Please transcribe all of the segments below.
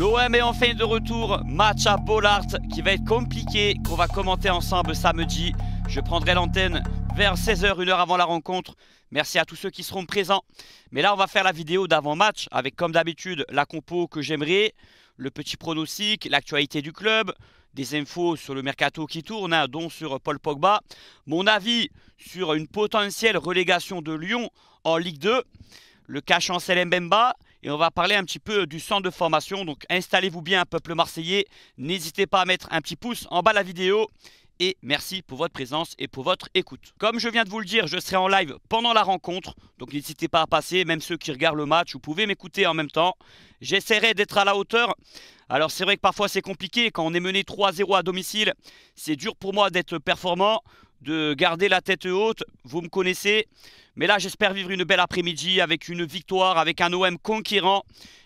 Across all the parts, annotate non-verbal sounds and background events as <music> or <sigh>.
L'OM est enfin de retour, match à Bollard qui va être compliqué, qu'on va commenter ensemble samedi. Je prendrai l'antenne vers 16h, une heure avant la rencontre. Merci à tous ceux qui seront présents. Mais là, on va faire la vidéo d'avant-match avec, comme d'habitude, la compo que j'aimerais, le petit pronostic, l'actualité du club, des infos sur le mercato qui tourne, hein, dont sur Paul Pogba, mon avis sur une potentielle relégation de Lyon en Ligue 2, le cash en Mbemba et on va parler un petit peu du centre de formation. Donc installez-vous bien, peuple marseillais. N'hésitez pas à mettre un petit pouce en bas de la vidéo et merci pour votre présence et pour votre écoute. Comme je viens de vous le dire, je serai en live pendant la rencontre, donc n'hésitez pas à passer, même ceux qui regardent le match, vous pouvez m'écouter en même temps. J'essaierai d'être à la hauteur. Alors c'est vrai que parfois c'est compliqué, quand on est mené 3-0 à domicile, c'est dur pour moi d'être performant de garder la tête haute. Vous me connaissez. Mais là, j'espère vivre une belle après-midi avec une victoire, avec un OM conquérant.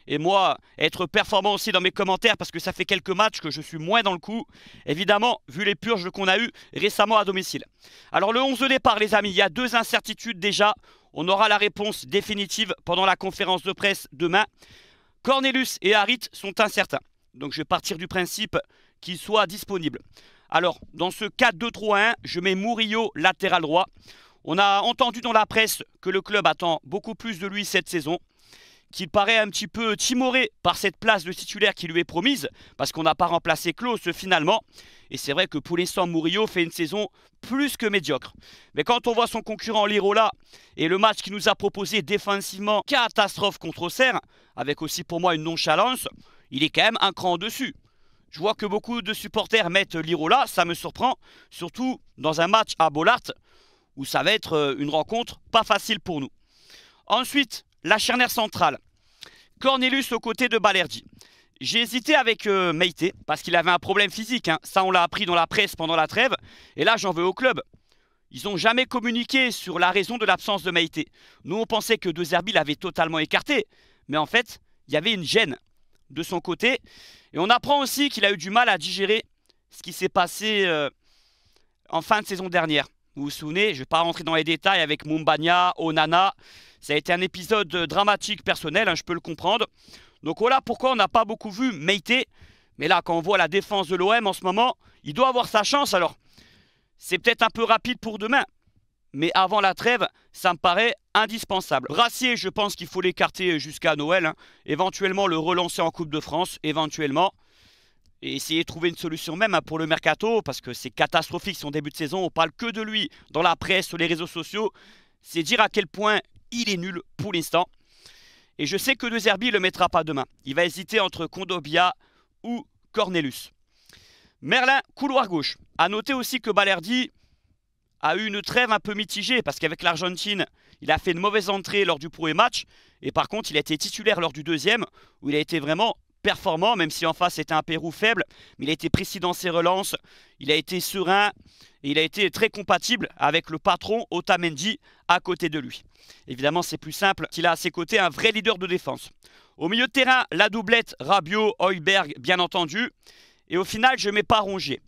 Et moi, être performant aussi dans mes commentaires parce que ça fait quelques matchs que je suis moins dans le coup. Évidemment, vu les purges qu'on a eues récemment à domicile. Alors, le 11 de départ, les amis, il y a deux incertitudes déjà. On aura la réponse définitive pendant la conférence de presse demain. Cornelius et Harit sont incertains. Donc, je vais partir du principe qu'ils soient disponibles. Alors, dans ce 4-2-3-1, je mets Murillo latéral droit. On a entendu dans la presse que le club attend beaucoup plus de lui cette saison, qu'il paraît un petit peu timoré par cette place de titulaire qui lui est promise, parce qu'on n'a pas remplacé Klaus finalement. Et c'est vrai que pour l'instant, Murillo fait une saison plus que médiocre. Mais quand on voit son concurrent Lirola et le match qu'il nous a proposé défensivement, catastrophe contre Auxerre, avec aussi pour moi une nonchalance, il est quand même un cran au-dessus. Je vois que beaucoup de supporters mettent là, ça me surprend, surtout dans un match à Bollard, où ça va être euh, une rencontre pas facile pour nous. Ensuite, la charnière centrale. Cornelius aux côtés de Balerdi. J'ai hésité avec euh, parce qu'il avait un problème physique. Hein. Ça, on l'a appris dans la presse pendant la trêve. Et là, j'en veux au club. Ils n'ont jamais communiqué sur la raison de l'absence de Meité. Nous, on pensait que De Zerbi l'avait totalement écarté. Mais en fait, il y avait une gêne de son côté. Et on apprend aussi qu'il a eu du mal à digérer ce qui s'est passé euh, en fin de saison dernière. Vous vous souvenez, je ne vais pas rentrer dans les détails avec Mumbania, Onana. Ça a été un épisode dramatique personnel, hein, je peux le comprendre. Donc voilà pourquoi on n'a pas beaucoup vu Meite. Mais là, quand on voit la défense de l'OM en ce moment, il doit avoir sa chance. Alors, c'est peut-être un peu rapide pour demain mais avant la trêve, ça me paraît indispensable. Brassier, je pense qu'il faut l'écarter jusqu'à Noël, hein. éventuellement le relancer en Coupe de France, éventuellement. Et essayer de trouver une solution même hein, pour le mercato, parce que c'est catastrophique son début de saison, on parle que de lui dans la presse, sur les réseaux sociaux. C'est dire à quel point il est nul pour l'instant. Et je sais que De Zerbi le mettra pas demain. Il va hésiter entre Condobia ou Cornelius. Merlin, couloir gauche. A noter aussi que Balerdi, a eu une trêve un peu mitigée parce qu'avec l'Argentine, il a fait une mauvaise entrée lors du premier match. Et par contre, il a été titulaire lors du deuxième où il a été vraiment performant, même si en face c'était un Pérou faible. Mais il a été précis dans ses relances, il a été serein et il a été très compatible avec le patron Otamendi à côté de lui. Évidemment, c'est plus simple qu'il a à ses côtés un vrai leader de défense. Au milieu de terrain, la doublette Rabiot, Heuberg, bien entendu. Et au final, je ne mets pas rongé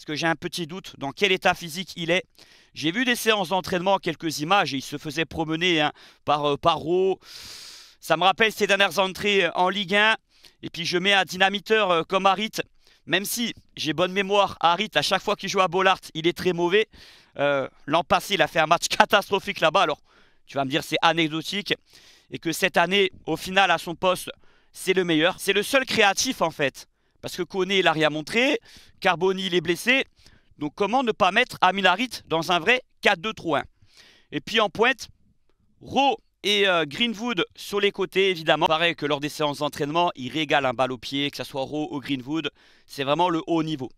parce que j'ai un petit doute dans quel état physique il est. J'ai vu des séances d'entraînement, quelques images, et il se faisait promener hein, par, euh, Ça me rappelle ses dernières entrées euh, en Ligue 1. Et puis je mets un dynamiteur euh, comme Harit. Même si j'ai bonne mémoire, Harit, à chaque fois qu'il joue à Bollard, il est très mauvais. L'an passé, il a fait un match <laughs> catastrophique là-bas. Alors, tu vas me dire, c'est anecdotique. Et que cette année, au final, à son poste, c'est le meilleur. C'est le seul créatif, en fait. Parce que Koné, n'a rien montré, Carboni, il est blessé. Donc comment ne pas mettre Aminarit dans un vrai 4-2-3-1 Et puis en pointe, Rowe et euh, Greenwood sur les côtés, évidemment. Pareil que lors des séances d'entraînement, ils régale un bal au pied, que ce soit Rowe ou Greenwood. C'est vraiment le haut niveau.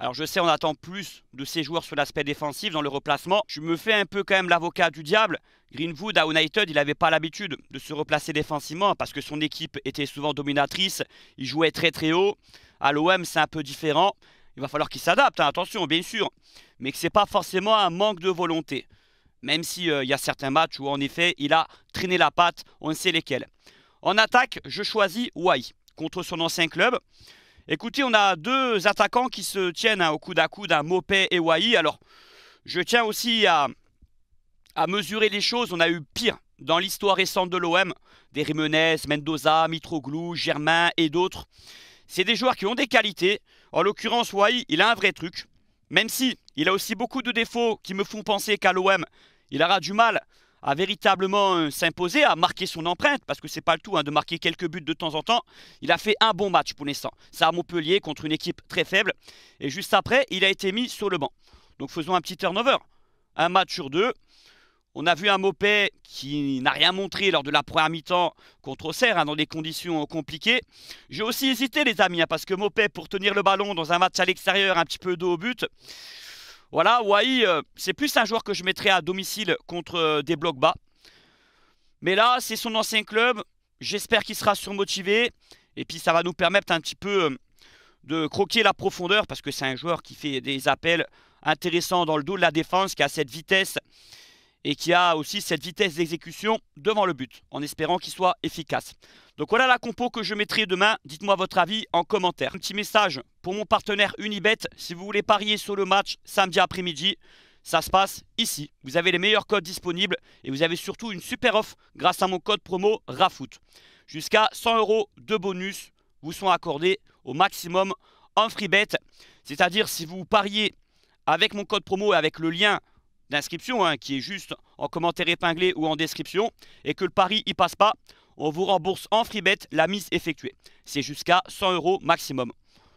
Alors je sais, on attend plus de ces joueurs sur l'aspect défensif dans le replacement. Je me fais un peu quand même l'avocat du diable. Greenwood à United, il n'avait pas l'habitude de se replacer défensivement parce que son équipe était souvent dominatrice. Il jouait très très haut. À l'OM, c'est un peu différent. Il va falloir qu'il s'adapte, hein, attention, bien sûr. Mais que ce n'est pas forcément un manque de volonté. Même s'il euh, il y a certains matchs où, en effet, il a traîné la patte, on sait lesquels. En attaque, je choisis Wai contre son ancien club. Écoutez, on a deux attaquants qui se tiennent hein, au coude à coup, d'un hein, Mopé et Wai. Alors, je tiens aussi à, à mesurer les choses. On a eu pire dans l'histoire récente de l'OM. Des Rimenez, Mendoza, Mitroglou, Germain et d'autres c'est des joueurs qui ont des qualités. En l'occurrence, Wai, il a un vrai truc. Même si il a aussi beaucoup de défauts qui me font penser qu'à l'OM, il aura du mal à véritablement euh, s'imposer, à marquer son empreinte, parce que c'est pas le tout hein, de marquer quelques buts de temps en temps. Il a fait un bon match pour l'instant. Ça à Montpellier contre une équipe très faible. Et juste après, il a été mis sur le banc. Donc faisons un petit turnover. Un match sur deux. On a vu un Mopé qui n'a rien montré lors de la première mi-temps contre Auxerre, hein, dans des conditions compliquées. J'ai aussi hésité, les amis, hein, parce que Mopé, pour tenir le ballon dans un match à l'extérieur, un petit peu dos au but, voilà, Wai, euh, c'est plus un joueur que je mettrais à domicile contre euh, des blocs bas. Mais là, c'est son ancien club. J'espère qu'il sera surmotivé. Et puis, ça va nous permettre un petit peu euh, de croquer la profondeur parce que c'est un joueur qui fait des appels intéressants dans le dos de la défense, qui a cette vitesse, et qui a aussi cette vitesse d'exécution devant le but, en espérant qu'il soit efficace. Donc voilà la compo que je mettrai demain, dites-moi votre avis en commentaire. Un petit message pour mon partenaire Unibet, si vous voulez parier sur le match samedi après-midi, ça se passe ici. Vous avez les meilleurs codes disponibles et vous avez surtout une super offre grâce à mon code promo RAFOOT. Jusqu'à 100 euros de bonus vous sont accordés au maximum en free bet. C'est-à-dire si vous pariez avec mon code promo et avec le lien d'inscription, hein, qui est juste en commentaire épinglé ou en description, et que le pari y passe pas, on vous rembourse en free bet la mise effectuée. C'est jusqu'à 100 euros maximum.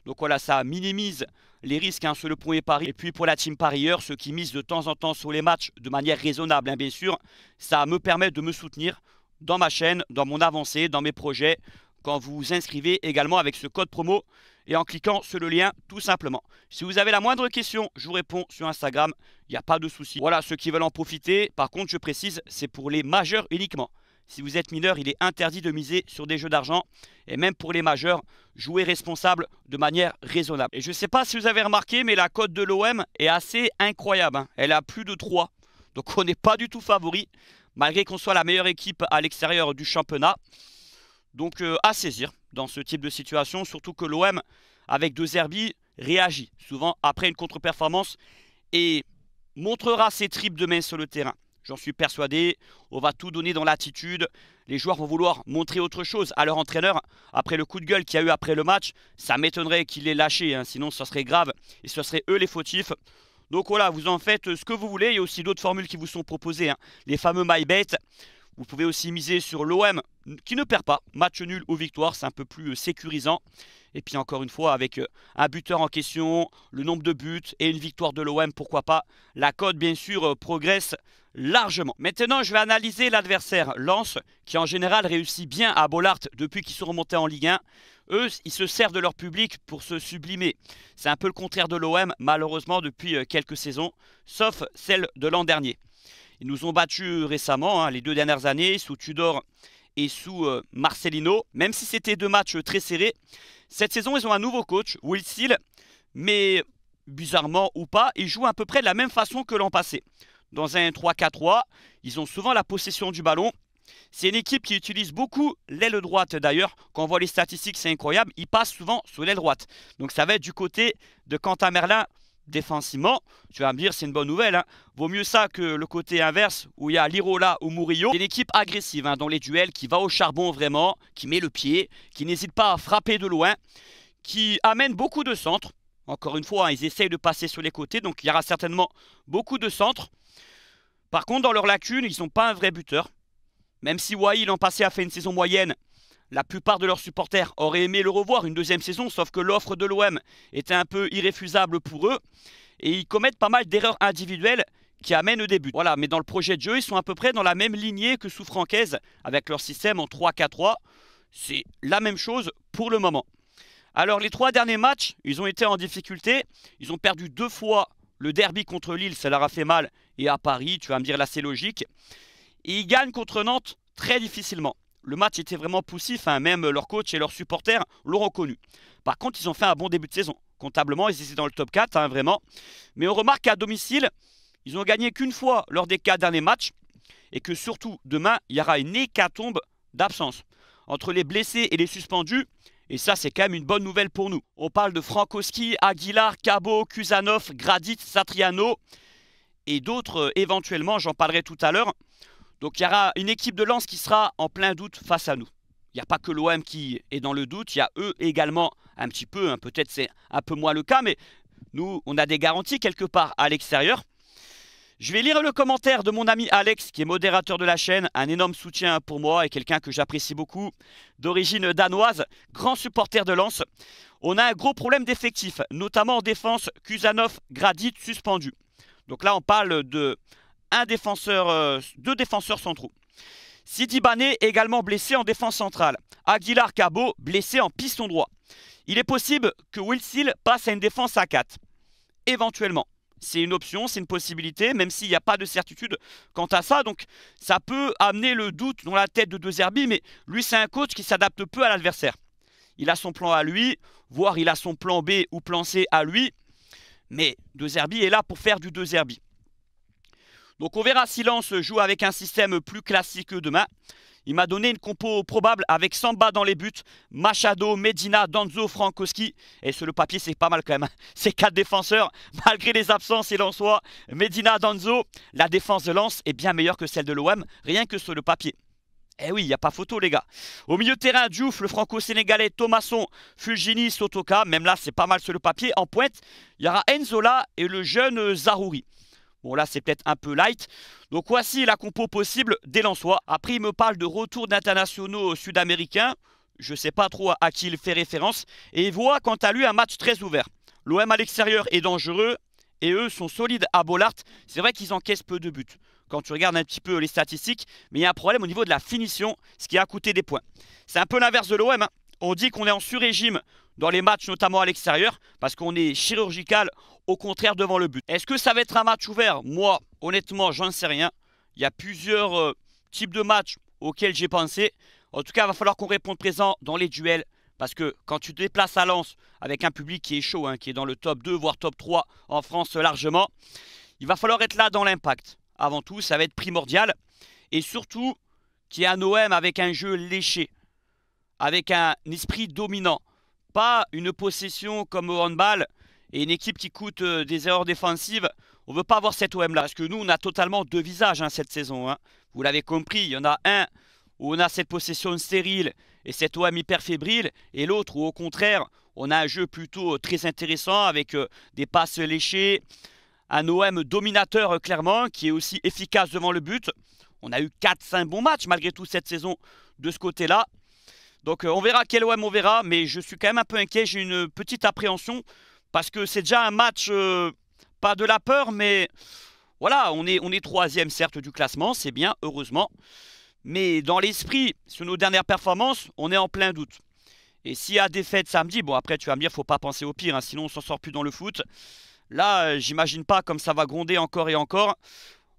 Donc voilà, ça minimise les risques hein, sur le premier pari. Et puis pour la team parieur, ceux qui misent de temps en temps sur les matchs de manière raisonnable, hein, bien sûr, ça me permet de me soutenir dans ma chaîne, dans mon avancée, dans mes projets, quand vous vous inscrivez également avec ce code promo et en cliquant sur le lien tout simplement. Si vous avez la moindre question, je vous réponds sur Instagram, il n'y a pas de souci. Voilà, ceux qui veulent en profiter, par contre je précise, c'est pour les majeurs uniquement. Si vous êtes mineur, il est interdit de miser sur des jeux d'argent. Et même pour les majeurs, jouez responsable de manière raisonnable. Et je ne sais pas si vous avez remarqué, mais la cote de l'OM est assez incroyable. Hein. Elle a plus de 3. Donc on n'est pas du tout favori, malgré qu'on soit la meilleure équipe à l'extérieur du championnat. Donc euh, à saisir dans ce type de situation, surtout que l'OM, avec deux herbies, réagit souvent après une contre-performance et montrera ses tripes demain sur le terrain. J'en suis persuadé, on va tout donner dans l'attitude. Les joueurs vont vouloir montrer autre chose à leur entraîneur après le coup de gueule qu'il y a eu après le match. Ça m'étonnerait qu'il l'ait lâché, hein. sinon ce serait grave et ce serait eux les fautifs. Donc voilà, vous en faites ce que vous voulez. Il y a aussi d'autres formules qui vous sont proposées, hein. les fameux My vous pouvez aussi miser sur l'OM qui ne perd pas. Match nul ou victoire, c'est un peu plus euh, sécurisant. Et puis encore une fois, avec euh, un buteur en question, le nombre de buts et une victoire de l'OM, pourquoi pas. La cote, bien sûr, euh, progresse largement. Maintenant, je vais analyser l'adversaire Lens, qui en général réussit bien à Bollard depuis qu'ils sont remontés en Ligue 1. Eux, ils se servent de leur public pour se sublimer. C'est un peu le contraire de l'OM, malheureusement, depuis quelques saisons, sauf celle de l'an dernier. Ils nous ont battus récemment, hein, les deux dernières années, sous Tudor et sous euh, Marcelino. Même si c'était deux matchs très serrés, cette saison, ils ont un nouveau coach, Will Seal, mais bizarrement ou pas, ils jouent à peu près de la même façon que l'an passé. Dans un 3-4-3, ils ont souvent la possession du ballon. C'est une équipe qui utilise beaucoup l'aile droite d'ailleurs. Quand on voit les statistiques, c'est incroyable. Ils passent souvent sous l'aile droite. Donc ça va être du côté de Quentin Merlin défensivement. Tu vas me dire, c'est une bonne nouvelle. Hein. Vaut mieux ça que le côté inverse où il y a Lirola ou Murillo. C'est une équipe agressive hein, dans les duels qui va au charbon vraiment, qui met le pied, qui n'hésite pas à frapper de loin, qui amène beaucoup de centres. Encore une fois, hein, ils essayent de passer sur les côtés, donc il y aura certainement beaucoup de centres. Par contre, dans leur lacune, ils sont pas un vrai buteur. Même si Wai l'an passé a fait une saison moyenne, la plupart de leurs supporters auraient aimé le revoir une deuxième saison, sauf que l'offre de l'OM était un peu irréfusable pour eux. Et ils commettent pas mal d'erreurs individuelles qui amènent au début. Voilà, mais dans le projet de jeu, ils sont à peu près dans la même lignée que sous Francaise, avec leur système en 3-4-3. C'est la même chose pour le moment. Alors les trois derniers matchs, ils ont été en difficulté. Ils ont perdu deux fois le derby contre Lille, ça leur a fait mal. Et à Paris, tu vas me dire là c'est logique. Et ils gagnent contre Nantes très difficilement le match était vraiment poussif, hein. même leurs coachs et leurs supporters l'ont reconnu. Par contre, ils ont fait un bon début de saison. Comptablement, ils étaient dans le top 4, hein, vraiment. Mais on remarque qu'à domicile, ils n'ont gagné qu'une fois lors des quatre derniers matchs. Et que surtout, demain, il y aura une hécatombe d'absence. Entre les blessés et les suspendus, et ça, c'est quand même une bonne nouvelle pour nous. On parle de Frankowski, Aguilar, Cabo, Kuzanov, Gradit, Satriano et d'autres euh, éventuellement, j'en parlerai tout à l'heure. Donc il y aura une équipe de Lens qui sera en plein doute face à nous. Il n'y a pas que l'OM qui est dans le doute, il y a eux également un petit peu, hein, peut-être c'est un peu moins le cas, mais nous, on a des garanties quelque part à l'extérieur. Je vais lire le commentaire de mon ami Alex, qui est modérateur de la chaîne, un énorme soutien pour moi et quelqu'un que j'apprécie beaucoup, d'origine danoise, grand supporter de Lens. On a un gros problème d'effectifs, notamment en défense, Kuzanov, Gradit suspendu. Donc là, on parle de un défenseur, euh, deux défenseurs centraux. Sidi Bané également blessé en défense centrale. Aguilar Cabo blessé en piston droit. Il est possible que Will passe à une défense à 4. Éventuellement. C'est une option, c'est une possibilité, même s'il n'y a pas de certitude quant à ça. Donc ça peut amener le doute dans la tête de deux Zerbi, mais lui c'est un coach qui s'adapte peu à l'adversaire. Il a son plan à lui, voire il a son plan B ou plan C à lui. Mais De Zerbi est là pour faire du De Zerbi. Donc on verra si Lance joue avec un système plus classique demain. Il m'a donné une compo probable avec Samba dans les buts, Machado, Medina, Danzo, Frankowski. Et sur le papier, c'est pas mal quand même. Hein. <laughs> Ces quatre défenseurs, malgré les absences et soit. Medina, Danzo, la défense de Lance est bien meilleure que celle de l'OM, rien que sur le papier. Eh oui, il n'y a pas photo, les gars. Au milieu de terrain, Diouf, le franco-sénégalais, Thomasson, Fulgini, Sotoka. Même là, c'est pas mal sur le papier. En pointe, il y aura Enzola et le jeune Zarouri. Bon là c'est peut-être un peu light. Donc voici la compo possible des Lensois. Après il me parle de retour d'internationaux sud-américains. Je ne sais pas trop à qui il fait référence. Et il voit quant à lui un match très ouvert. L'OM à l'extérieur est dangereux et eux sont solides à Bollard. C'est vrai qu'ils encaissent peu de buts quand tu regardes un petit peu les statistiques, mais il y a un problème au niveau de la finition, ce qui a coûté des points. C'est un peu l'inverse de l'OM. Hein. On dit qu'on est en sur-régime dans les matchs, notamment à l'extérieur, parce qu'on est chirurgical, au contraire, devant le but. Est-ce que ça va être un match ouvert Moi, honnêtement, j'en sais rien. Il y a plusieurs euh, types de matchs auxquels j'ai pensé. En tout cas, il va falloir qu'on réponde présent dans les duels. Parce que quand tu te déplaces à Lens avec un public qui est chaud, hein, qui est dans le top 2, voire top 3 en France largement, il va falloir être là dans l'impact. Avant tout, ça va être primordial. Et surtout, qui y à un avec un jeu léché avec un esprit dominant. Pas une possession comme au handball et une équipe qui coûte euh, des erreurs défensives. On ne veut pas avoir cet OM-là, parce que nous, on a totalement deux visages hein, cette saison. Hein. Vous l'avez compris, il y en a un où on a cette possession stérile et cette OM hyper fébrile, et l'autre où au contraire, on a un jeu plutôt euh, très intéressant avec euh, des passes léchées, un OM dominateur clairement, qui est aussi efficace devant le but. On a eu 4-5 bons matchs malgré tout cette saison de ce côté-là. Donc euh, on verra quel OM on verra, mais je suis quand même un peu inquiet, j'ai une petite appréhension, parce que c'est déjà un match, euh, pas de la peur, mais voilà, on est, on est troisième certes du classement, c'est bien, heureusement. Mais dans l'esprit, sur nos dernières performances, on est en plein doute. Et s'il y a défaite samedi, bon après tu vas me dire, faut pas penser au pire, hein, sinon on s'en sort plus dans le foot. Là, euh, j'imagine pas comme ça va gronder encore et encore.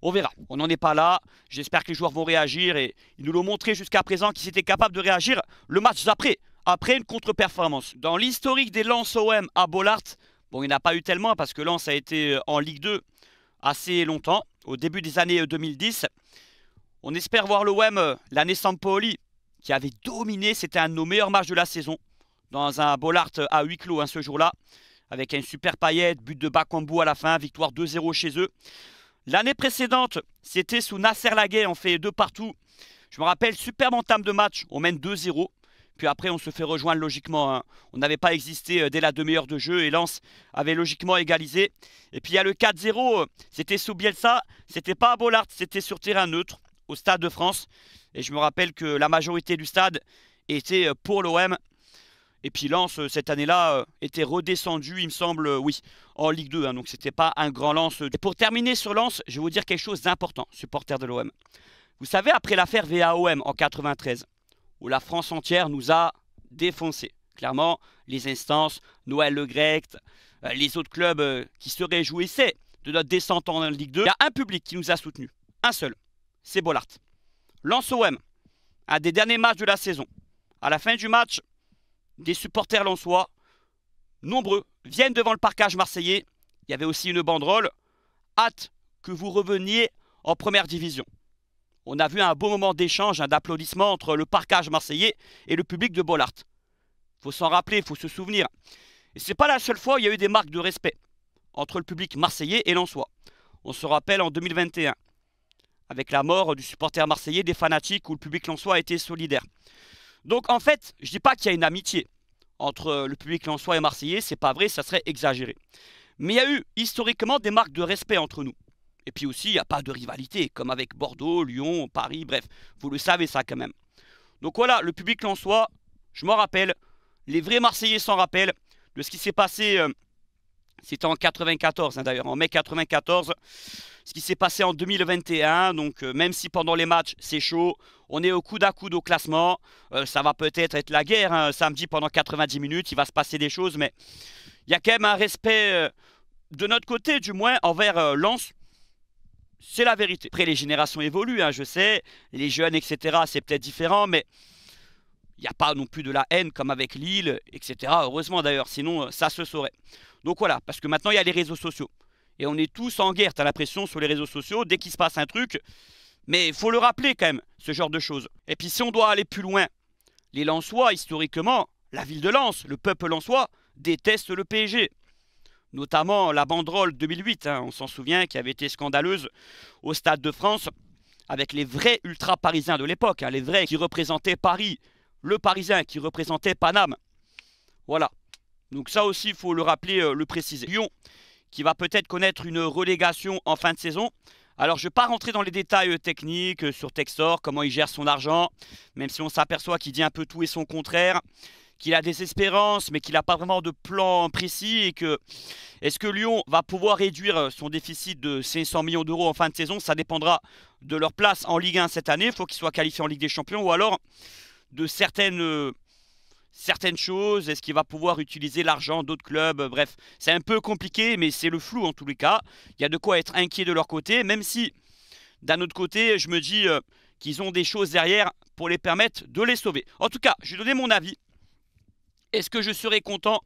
On verra. On n'en est pas là. J'espère que les joueurs vont réagir. Et ils nous l'ont montré jusqu'à présent qu'ils étaient capables de réagir le match d'après. Après une contre-performance. Dans l'historique des lances OM à Bollard, bon, il n'y en a pas eu tellement parce que Lens a été euh, en Ligue 2 assez longtemps, au début des années 2010. Euh, On espère voir l'OM euh, l'année Sampoli, qui avait dominé. C'était un de nos meilleurs matchs de la saison. Dans un Bollard à huis clos hein, ce jour-là avec un super paillette, but de Bakambu à la fin, victoire 2-0 chez eux. L'année précédente, c'était sous Nasser Laguet, on fait deux partout. Je me rappelle, superbe entame de match, on mène 2-0. Puis après, on se fait rejoindre logiquement. Hein. On n'avait pas existé euh, dès la demi-heure de jeu et Lance avait logiquement égalisé. Et puis il y a le 4-0, euh, c'était sous Bielsa, c'était pas à Bollard, c'était sur terrain neutre, au Stade de France. Et je me rappelle que la majorité du stade était euh, pour l'OM. Et puis Lens, euh, cette année-là, euh, était redescendu, il me semble, euh, oui, en Ligue 2. Hein, donc, donc n'était pas un grand Lance. pour terminer sur Lance, je vais vous dire quelque chose d'important, supporter de l'OM. Vous savez, après l'affaire VAOM en 93, où la France entière nous a défoncés. Clairement, les instances, Noël Le Grec, les autres clubs qui se réjouissaient de notre descente en Ligue 2, il y a un public qui nous a soutenus. Un seul, c'est Bollard. Lance OM, un des derniers matchs de la saison. À la fin du match, des supporters lensois, nombreux, viennent devant le parcage marseillais. Il y avait aussi une banderole. Hâte que vous reveniez en première division. On a vu un beau moment d'échange, d'applaudissement entre le parcage marseillais et le public de Bollard. Faut s'en rappeler, il faut se souvenir. Et c'est pas la seule fois où il y a eu des marques de respect entre le public marseillais et lensois. On se rappelle en 2021, avec la mort du supporter marseillais des fanatiques où le public lensois a été solidaire. Donc en fait, je ne dis pas qu'il y a une amitié entre euh, le public lensois et marseillais, c'est pas vrai, ça serait exagéré. Mais il y a eu historiquement des marques de respect entre nous. Et puis aussi, il n'y a pas de rivalité, comme avec Bordeaux, Lyon, Paris, bref, vous le savez ça quand même. Donc voilà, le public soit je m'en rappelle, les vrais Marseillais s'en rappellent de ce qui s'est passé, euh, c'était en 94 hein, d'ailleurs, en mai 94, ce qui s'est passé en 2021. Donc euh, même si pendant les matchs c'est chaud, on est au coude à coude au classement. Euh, ça va peut-être être la guerre hein, samedi pendant 90 minutes. Il va se passer des choses, mais il y a quand même un respect euh, de notre côté, du moins envers Lens. C'est la vérité. Après, les générations évoluent, hein, je sais. Les jeunes, etc., c'est peut-être différent, mais il n'y a pas non plus de la haine comme avec Lille, etc. Heureusement d'ailleurs, sinon ça se saurait. Donc voilà, parce que maintenant il y a les réseaux sociaux. Et on est tous en guerre. T'as la pression sur les réseaux sociaux dès qu'il se passe un truc. Mais il faut le rappeler quand même, ce genre de choses. Et puis si on doit aller plus loin, les Lançois, historiquement, la ville de Lens, le peuple lensois, déteste le PSG. Notamment la banderole 2008, hein. on s'en souvient, qui avait été scandaleuse au Stade de France avec les vrais ultra-parisiens de l'époque, hein, les vrais qui représentaient Paris, le Parisien qui représentait Paname. Voilà. Donc ça aussi, il faut le rappeler, euh, le préciser. Lyon, qui va peut-être connaître une relégation en fin de saison. Alors je ne vais pas rentrer dans les détails euh, techniques euh, sur Textor, comment il gère son argent, même si on s'aperçoit qu'il dit un peu tout et son contraire, qu'il a des espérances, mais qu'il n'a pas vraiment de plan précis, et que est-ce que Lyon va pouvoir réduire euh, son déficit de 500 millions d'euros en fin de saison Ça dépendra de leur place en Ligue 1 cette année, il faut qu'ils soient qualifiés en Ligue des Champions, ou alors de certaines certaines choses Est-ce qu'il va pouvoir utiliser l'argent d'autres clubs euh, Bref, c'est un peu compliqué, mais c'est le flou en tous les cas. Il y a de quoi être inquiet de leur côté, même si, d'un autre côté, je me dis euh, qu'ils ont des choses derrière pour les permettre de les sauver. En tout cas, je vais donner mon avis. Est-ce que je serais content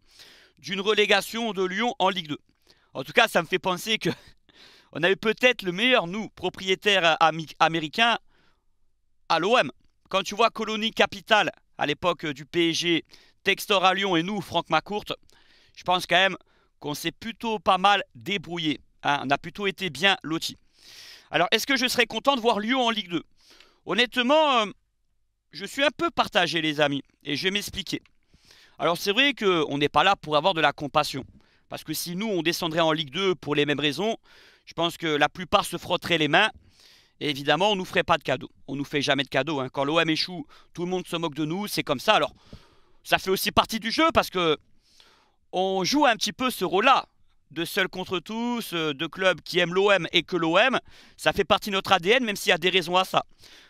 d'une relégation de Lyon en Ligue 2 En tout cas, ça me fait penser que <laughs> on avait peut-être le meilleur, nous, propriétaires euh, américains, à l'OM. Quand tu vois Colonie Capitale à l'époque euh, du PSG, Textor à Lyon et nous, Franck Macourt, je pense quand même qu'on s'est plutôt pas mal débrouillé. Hein. On a plutôt été bien lotis. Alors, est-ce que je serais content de voir Lyon en Ligue 2 Honnêtement, euh, je suis un peu partagé, les amis, et je vais m'expliquer. Alors, c'est vrai qu'on n'est pas là pour avoir de la compassion. Parce que si nous, on descendrait en Ligue 2 pour les mêmes raisons, je pense que la plupart se frotteraient les mains et évidemment, on ne nous ferait pas de cadeaux. On nous fait jamais de cadeaux. Hein. Quand l'OM échoue, tout le monde se moque de nous. C'est comme ça. Alors, ça fait aussi partie du jeu parce que on joue un petit peu ce rôle-là de seul contre tous, euh, de clubs qui aiment l'OM et que l'OM, ça fait partie de notre ADN, même s'il y a des raisons à ça.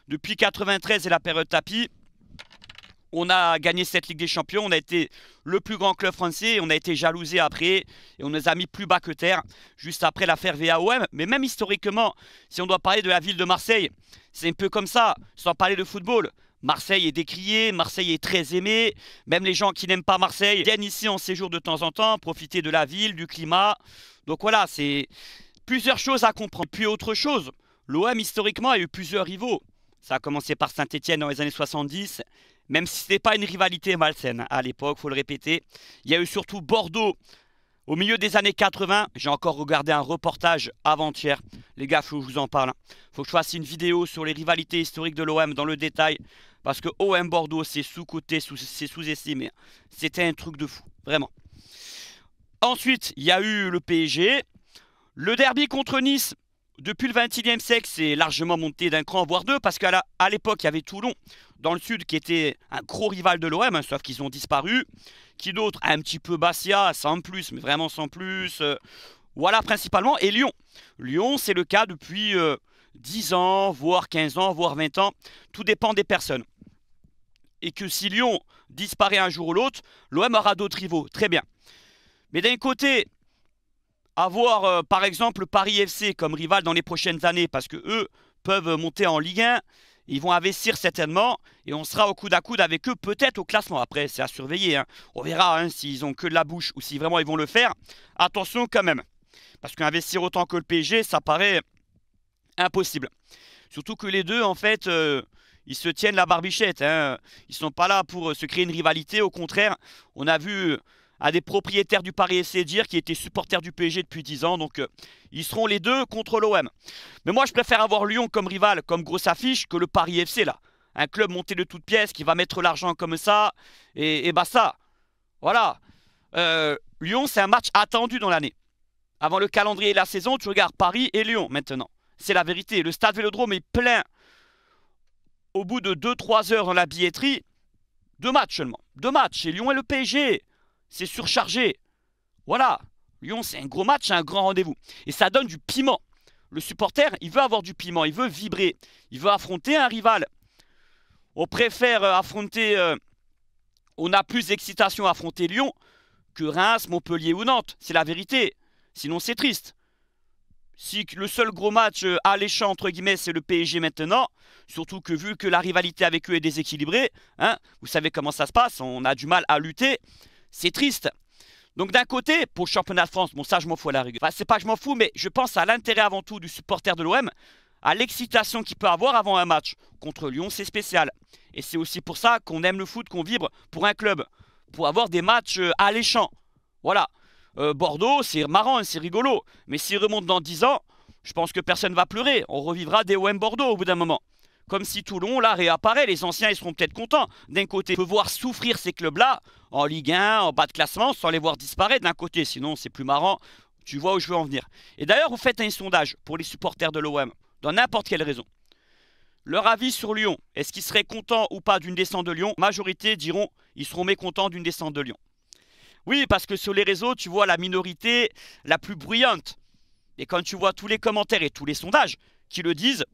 Depuis 93 et la période tapis, on a gagné cette Ligue des Champions, on a été le plus grand club français, on a été jalousé après, et on nous a mis plus bas que terre, juste après l'affaire VAOM. Mais même historiquement, si on doit parler de la ville de Marseille, c'est un peu comme ça, sans parler de football. Marseille est décrié, Marseille est très aimé, même les gens qui n'aiment pas Marseille viennent ici en séjour de temps en temps, profiter de la ville, du climat. Donc voilà, c'est plusieurs choses à comprendre. Puis autre chose, l'OM historiquement a eu plusieurs rivaux. Ça a commencé par Saint-Etienne dans les années 70, même si ce n'était pas une rivalité malsaine hein, à l'époque, faut le répéter. Il y a eu surtout Bordeaux au milieu des années 80. J'ai encore regardé un reportage avant-hier. Les gars, faut que je vous en parle. Hein. faut que je fasse une vidéo sur les rivalités historiques de l'OM dans le détail. Parce que OM Bordeaux, c'est sous-coté, c'est sous-estimé. Hein. C'était un truc de fou, vraiment. Ensuite, il y a eu le PSG. Le derby contre Nice, depuis le 21e siècle, c'est largement monté d'un cran, voire deux, parce qu'à l'époque, il y avait Toulon, dans le sud qui était un gros rival de l'OM, hein, sauf qu'ils ont disparu. Qui d'autre Un petit peu Bastia, sans plus, mais vraiment sans plus. Euh, voilà principalement. Et Lyon. Lyon, c'est le cas depuis 10 euh, ans, voire 15 ans, voire 20 ans. Tout dépend des personnes. Et que si Lyon disparaît un jour ou l'autre, l'OM aura d'autres rivaux. Très bien. Mais d'un côté, avoir euh, par exemple Paris FC comme rival dans les prochaines années, parce que eux peuvent monter en Ligue 1, ils vont investir certainement et on sera au coude à coude avec eux, peut-être au classement. Après, c'est à surveiller. Hein. On verra hein, s'ils ont que de la bouche ou si vraiment ils vont le faire. Attention quand même, parce qu'investir autant que le PSG, ça paraît impossible. Surtout que les deux, en fait, euh, ils se tiennent la barbichette. Hein. Ils ne sont pas là pour euh, se créer une rivalité. Au contraire, on a vu à des propriétaires du Paris FC dire qui étaient supporters du PSG depuis 10 ans. Donc euh, ils seront les deux contre l'OM. Mais moi je préfère avoir Lyon comme rival, comme grosse affiche, que le Paris FC là. Un club monté de toutes pièces qui va mettre l'argent comme ça. Et, bah ça, voilà. Euh, Lyon c'est un match attendu dans l'année. Avant le calendrier et la saison, tu regardes Paris et Lyon maintenant. C'est la vérité. Le stade Vélodrome est plein au bout de 2-3 heures dans la billetterie. Deux matchs seulement. Deux matchs. Et Lyon et le PSG c'est surchargé. Voilà, Lyon, c'est un gros match, un grand rendez-vous. Et ça donne du piment. Le supporter, il veut avoir du piment, il veut vibrer, il veut affronter un rival. On préfère euh, affronter, euh, on a plus d'excitation à affronter Lyon que Reims, Montpellier ou Nantes. C'est la vérité. Sinon, c'est triste. Si le seul gros match euh, alléchant, entre guillemets, c'est le PSG maintenant, surtout que vu que la rivalité avec eux est déséquilibrée, hein, vous savez comment ça se passe, on a du mal à lutter. C'est triste. Donc d'un côté, pour le championnat de France, bon ça je m'en fous à la rigueur. Enfin, c'est pas je m'en fous, mais je pense à l'intérêt avant tout du supporter de l'OM, à l'excitation qu'il peut avoir avant un match. Contre Lyon, c'est spécial. Et c'est aussi pour ça qu'on aime le foot, qu'on vibre pour un club, pour avoir des matchs euh, alléchants. Voilà. Euh, Bordeaux, c'est marrant, hein, c'est rigolo. Mais s'il remonte dans 10 ans, je pense que personne va pleurer. On revivra des OM Bordeaux au bout d'un moment comme si Toulon, là, réapparaît. Les anciens, ils seront peut-être contents. D'un côté, on peut voir souffrir ces clubs-là, en Ligue 1, en bas de classement, sans les voir disparaître d'un côté. Sinon, c'est plus marrant. Tu vois où je veux en venir. Et d'ailleurs, vous faites un sondage pour les supporters de l'OM, dans n'importe quelle raison. Leur avis sur Lyon, est-ce qu'ils seraient contents ou pas d'une descente de Lyon Majorité diront, ils seront mécontents d'une descente de Lyon. Oui, parce que sur les réseaux, tu vois la minorité la plus bruyante. Et quand tu vois tous les commentaires et tous les sondages qui le disent,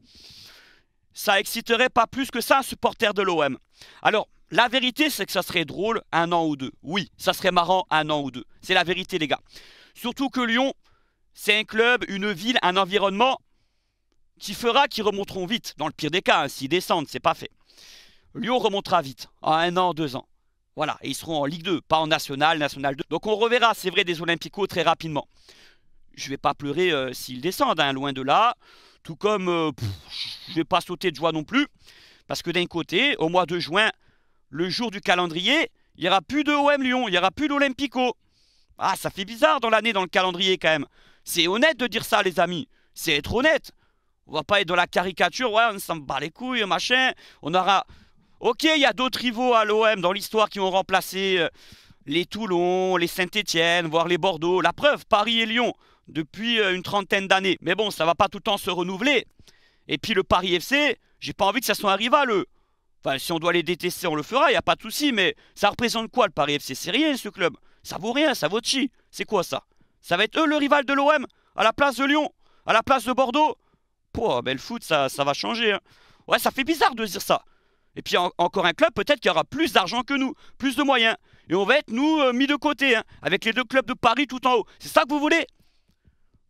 ça exciterait pas plus que ça un supporter de l'OM. Alors, la vérité, c'est que ça serait drôle un an ou deux. Oui, ça serait marrant un an ou deux. C'est la vérité, les gars. Surtout que Lyon, c'est un club, une ville, un environnement qui fera qu'ils remonteront vite. Dans le pire des cas, hein, s'ils descendent, c'est pas fait. Lyon remontera vite, en un an, deux ans. Voilà, et ils seront en Ligue 2, pas en National, National 2. Donc on reverra, c'est vrai, des Olympicos très rapidement. Je vais pas pleurer euh, s'ils descendent, hein, loin de là. Tout comme je ne vais pas sauter de joie non plus, parce que d'un côté, au mois de juin, le jour du calendrier, il n'y aura plus de OM Lyon, il n'y aura plus d'Olympico. Ah, ça fait bizarre dans l'année, dans le calendrier quand même. C'est honnête de dire ça, les amis. C'est être honnête. On va pas être dans la caricature, ouais, on s'en bat les couilles, machin. On aura. Ok, il y a d'autres rivaux à l'OM dans l'histoire qui ont remplacé euh, les Toulon, les Saint-Étienne, voire les Bordeaux. La preuve, Paris et Lyon depuis euh, une trentaine d'années. Mais bon, ça va pas tout le temps se renouveler. Et puis le Paris FC, j'ai pas envie que ça soit un rival, eux. Enfin, si on doit les détester, on le fera, il a pas de souci, mais ça représente quoi le Paris FC C'est rien ce club. Ça vaut rien, ça vaut chi. C'est quoi ça Ça va être eux le rival de l'OM À la place de Lyon À la place de Bordeaux Pour belle le foot, ça, va changer. Hein. Ouais, ça fait bizarre de dire ça. Et puis encore un club, peut-être qu'il y aura plus d'argent que nous, plus de moyens. Et on va être, nous, euh, mis de côté, hein, avec les deux clubs de Paris tout en haut. C'est ça que vous voulez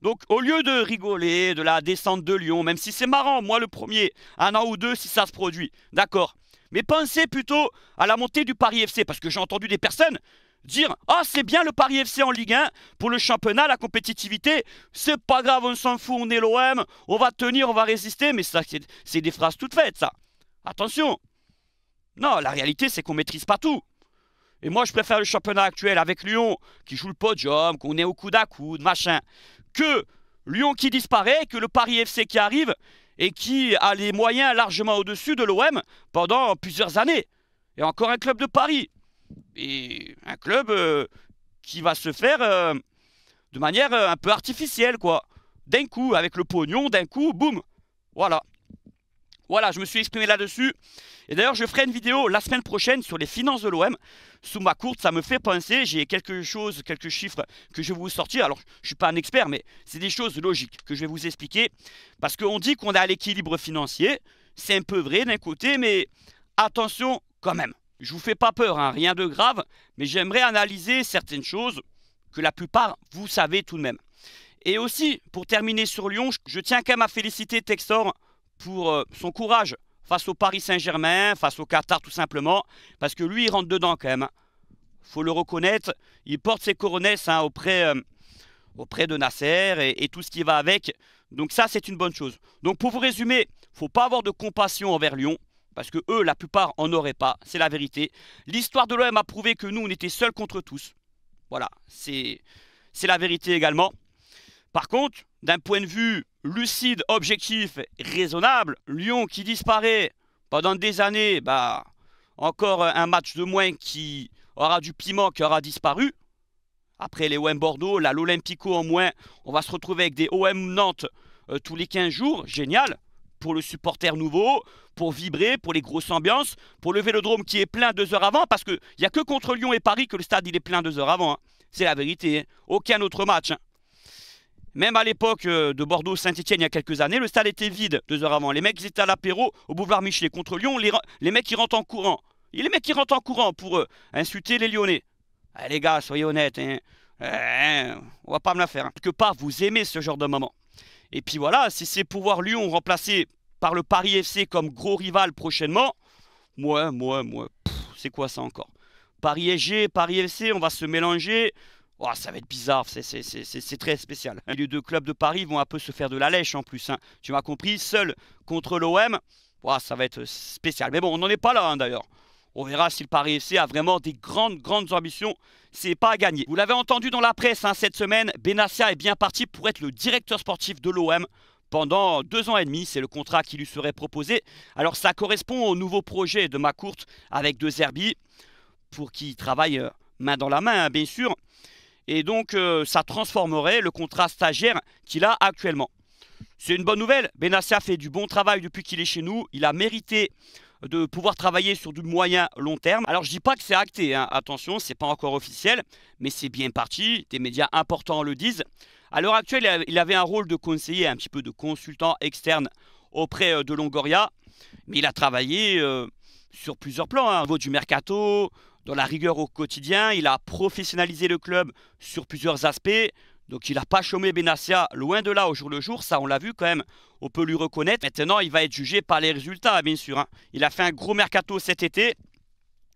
donc au lieu de rigoler de la descente de Lyon, même si c'est marrant, moi le premier, un an ou deux si ça se produit, d'accord. Mais pensez plutôt à la montée du Paris FC, parce que j'ai entendu des personnes dire « Ah, c'est bien le Paris FC en Ligue 1, pour le championnat, la compétitivité, c'est pas grave, on s'en fout, on est l'OM, on va tenir, on va résister. » Mais ça, c'est des phrases toutes faites, ça. Attention Non, la réalité, c'est qu'on maîtrise pas tout. Et moi, je préfère le championnat actuel avec Lyon, qui joue le podium, qu'on est au coude à coude, machin, que Lyon qui disparaît, que le Paris FC qui arrive et qui a les moyens largement au-dessus de l'OM pendant plusieurs années. Et encore un club de Paris. Et un club euh, qui va se faire euh, de manière euh, un peu artificielle, quoi. D'un coup, avec le pognon, d'un coup, boum. Voilà. Voilà, je me suis exprimé là-dessus. Et d'ailleurs, je ferai une vidéo la semaine prochaine sur les finances de l'OM. Sous ma courte, ça me fait penser. J'ai quelque chose, quelques chiffres que je vais vous sortir. Alors, je ne suis pas un expert, mais c'est des choses logiques que je vais vous expliquer. Parce qu'on dit qu'on a l'équilibre financier. C'est un peu vrai d'un côté, mais attention quand même. Je vous fais pas peur, hein, rien de grave, mais j'aimerais analyser certaines choses que la plupart vous savez tout de même. Et aussi, pour terminer sur Lyon, je tiens quand même à féliciter Textor pour euh, son courage face au Paris Saint-Germain, face au Qatar tout simplement, parce que lui, il rentre dedans quand même. faut le reconnaître, il porte ses couronnes hein, auprès, euh, auprès de Nasser et, tout ce qui va avec. Donc ça, c'est une bonne chose. Donc pour vous résumer, faut pas avoir de compassion envers Lyon, parce que eux, la plupart, en auraient pas, c'est la vérité. L'histoire de l'OM a prouvé que nous, on était seuls contre tous. Voilà, c'est la vérité également. Par contre, d'un point de vue lucide, objectif, raisonnable. Lyon qui disparaît pendant des années, bah, encore un match de moins qui aura du piment, qui aura disparu. Après les OM Bordeaux, là l'Olympico en moins, on va se retrouver avec des OM Nantes euh, tous les 15 jours. Génial pour le supporter nouveau, pour vibrer, pour les grosses ambiances, pour le vélodrome qui est plein deux heures avant, parce qu'il n'y a que contre Lyon et Paris que le stade il est plein deux heures avant. Hein. C'est la vérité. Hein. Aucun autre match. Hein. Même à l'époque euh, de Bordeaux-Saint-Etienne, il y a quelques années, le stade était vide deux heures avant. Les mecs étaient à l'apéro au boulevard Michelet contre Lyon. Les, les mecs ils rentrent en courant. les mecs ils rentrent en courant pour euh, insulter les Lyonnais. Eh, les gars, soyez honnêtes. Hein. Eh, ne hein, on va pas me la faire. Hein. Quelque part, vous aimez ce genre de moment. Et puis voilà, si c'est pour voir Lyon remplacé par le Paris FC comme gros rival prochainement, moi, moi, moi, c'est quoi ça encore Paris SG, Paris FC, on va se mélanger. Oh, ça va être bizarre, c'est très spécial. Un les deux clubs de Paris vont un peu se faire de la lèche en plus. Hein. Tu m'as compris, seul contre l'OM, oh, ça va être spécial. Mais bon, on n'en est pas là hein, d'ailleurs. On verra si le Paris FC a vraiment des grandes, grandes ambitions. C'est pas à gagner. Vous l'avez entendu dans la presse hein, cette semaine, Benassia est bien parti pour être le directeur sportif de l'OM pendant deux ans et demi. C'est le contrat qui lui serait proposé. Alors ça correspond au nouveau projet de courte avec deux Zerbi, pour qui travaillent euh, main dans la main, bien sûr et donc euh, ça transformerait le contrat stagiaire qu'il a actuellement. C'est une bonne nouvelle, Benassia fait du bon travail depuis qu'il est chez nous, il a mérité de pouvoir travailler sur du moyen long terme. Alors je dis pas que c'est acté, hein. attention, c'est pas encore officiel, mais c'est bien parti, des médias importants le disent. À l'heure actuelle, il avait un rôle de conseiller, un petit peu de consultant externe auprès euh, de Longoria, mais il a travaillé euh, sur plusieurs plans, hein. au niveau du mercato, dans la rigueur au quotidien. Il a professionnalisé le club sur plusieurs aspects. Donc il n'a pas chômé Benassia, loin de là au jour le jour, ça on l'a vu quand même, on peut lui reconnaître. Maintenant il va être jugé par les résultats bien sûr. Hein. Il a fait un gros mercato cet été,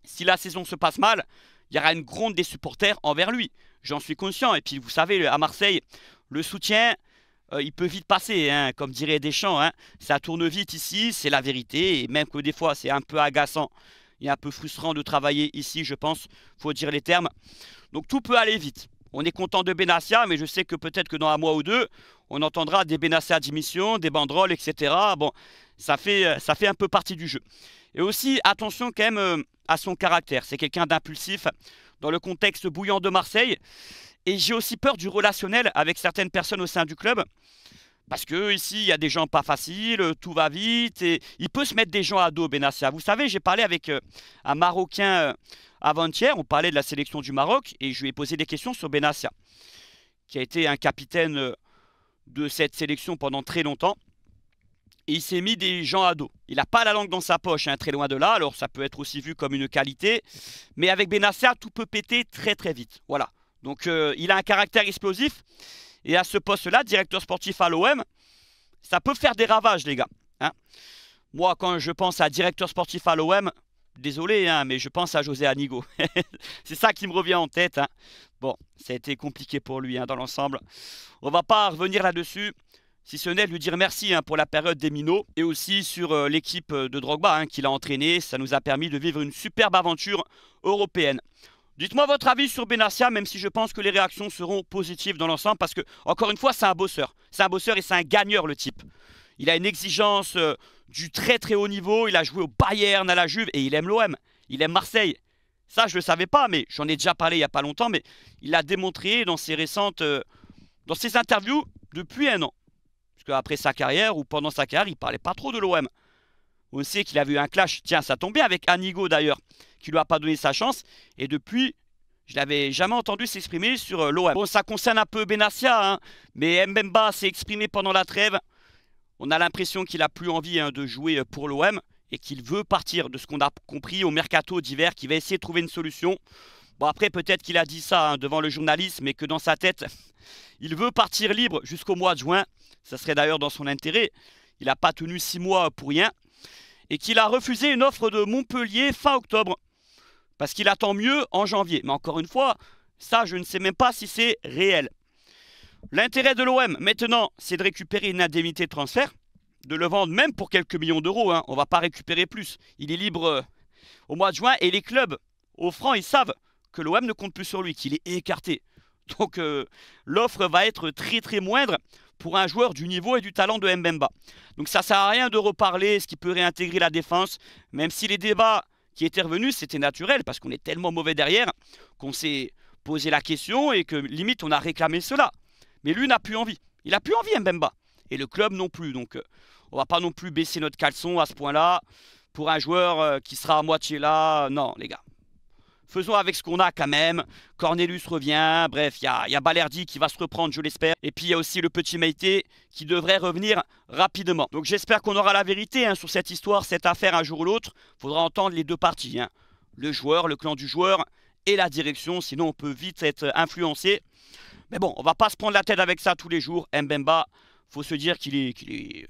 si la saison se passe mal, il y aura une gronde des supporters envers lui. J'en suis conscient. Et puis, vous savez, à Marseille, le soutien, euh, il peut vite passer, hein, comme dirait Deschamps. Hein. Ça tourne vite ici, c'est la vérité. Et même que des fois, c'est un peu agaçant. Il est un peu frustrant de travailler ici, je pense, faut dire les termes. Donc tout peut aller vite. On est content de Benassia, mais je sais que peut-être que dans un mois ou deux, on entendra des Benassia démission, des banderoles, etc. Bon, ça fait, euh, ça fait un peu partie du jeu. Et aussi, attention quand même euh, à son caractère. C'est quelqu'un d'impulsif dans le contexte bouillant de Marseille. Et j'ai aussi peur du relationnel avec certaines personnes au sein du club. Parce que ici, il y a des gens pas faciles, euh, tout va vite, et il peut se mettre des gens à dos, Benassia. Vous savez, j'ai parlé avec euh, un Marocain euh, avant-hier, on parlait de la sélection du Maroc, et je lui ai posé des questions sur Benassia, qui a été un capitaine de cette sélection pendant très longtemps. Et il s'est mis des gens à dos. Il n'a pas la langue dans sa poche, hein, très loin de là, alors ça peut être aussi vu comme une qualité. Mais avec Benassia, tout peut péter très très vite. Voilà. Donc il a un caractère explosif. Et à ce poste-là, directeur sportif à l'OM, ça peut faire des ravages, les gars. Hein. Moi, quand je pense à directeur sportif à l'OM, désolé, hein, mais je pense à José Anigo. <laughs> c'est ça qui me revient en tête. Hein. Bon, ça a été compliqué pour lui dans l'ensemble. On va pas revenir là-dessus si ce n'est de lui dire merci pour la période des minots et aussi sur euh, l'équipe euh, de Drogba qu'il a entraîné. Ça nous a permis de vivre une superbe aventure européenne. Dites-moi votre avis sur Benassia, même si je pense que les réactions seront positives dans l'ensemble, parce que, encore une fois, c'est un bosseur. C'est un bosseur et c'est un gagneur, le type. Il a une exigence euh, du très très haut niveau, il a joué au Bayern, à la Juve, et il aime l'OM, il aime Marseille. Ça, je ne le savais pas, mais j'en ai déjà parlé il n'y a pas longtemps, mais il l'a démontré dans ses récentes... Euh, dans ses interviews depuis un an. Parce qu'après sa carrière, ou pendant sa carrière, il parlait pas trop de l'OM. On sait qu'il avait eu un clash. Tiens, ça tombe bien avec Anigo d'ailleurs, qui lui a pas donné sa chance. Et depuis, je l'avais jamais entendu s'exprimer sur euh, l'OM. Bon, ça concerne un peu Benassia, hein, mais Mbemba s'est exprimé pendant la trêve. On a l'impression qu'il a plus envie hein, de jouer euh, pour l'OM et qu'il veut partir de ce qu'on a compris au mercato d'hiver, qu'il va essayer de trouver une solution. Bon, après, peut-être qu'il a dit ça hein, devant le journaliste, mais que dans sa tête, <laughs> il veut partir libre jusqu'au mois de juin. Ça serait d'ailleurs dans son intérêt. Il n'a pas tenu six mois pour rien et qu'il a refusé une offre de Montpellier fin octobre, parce qu'il attend mieux en janvier. Mais encore une fois, ça, je ne sais même pas si c'est réel. L'intérêt de l'OM, maintenant, c'est de récupérer une indemnité de transfert, de le vendre même pour quelques millions d'euros. Hein. On ne va pas récupérer plus. Il est libre euh, au mois de juin et les clubs offrant, ils savent que l'OM ne compte plus sur lui, qu'il est écarté. Donc euh, l'offre va être très très moindre pour un joueur du niveau et du talent de Mbemba. Donc ça sert à rien de reparler ce qui peut réintégrer la défense, même si les débats qui étaient revenus, c'était naturel parce qu'on est tellement mauvais derrière qu'on s'est posé la question et que limite on a réclamé cela. Mais lui n'a plus envie. Il n'a plus envie Mbemba. Et le club non plus. Donc euh, on va pas non plus baisser notre caleçon à ce point-là pour un joueur euh, qui sera à moitié là. Non les gars, faisons avec ce qu'on a quand même. Cornelius revient, bref, il y a, y Balerdi qui va se reprendre, je l'espère. Et puis il y a aussi le petit Maïté qui devrait revenir rapidement. Donc j'espère qu'on aura la vérité hein, sur cette histoire, cette affaire un jour ou l'autre. faudra entendre les deux parties. Hein. Le joueur, le clan du joueur et la direction, sinon on peut vite être influencé. Mais bon, on va pas se prendre la tête avec ça tous les jours. Mbemba, faut se dire qu'il est, qu'il est,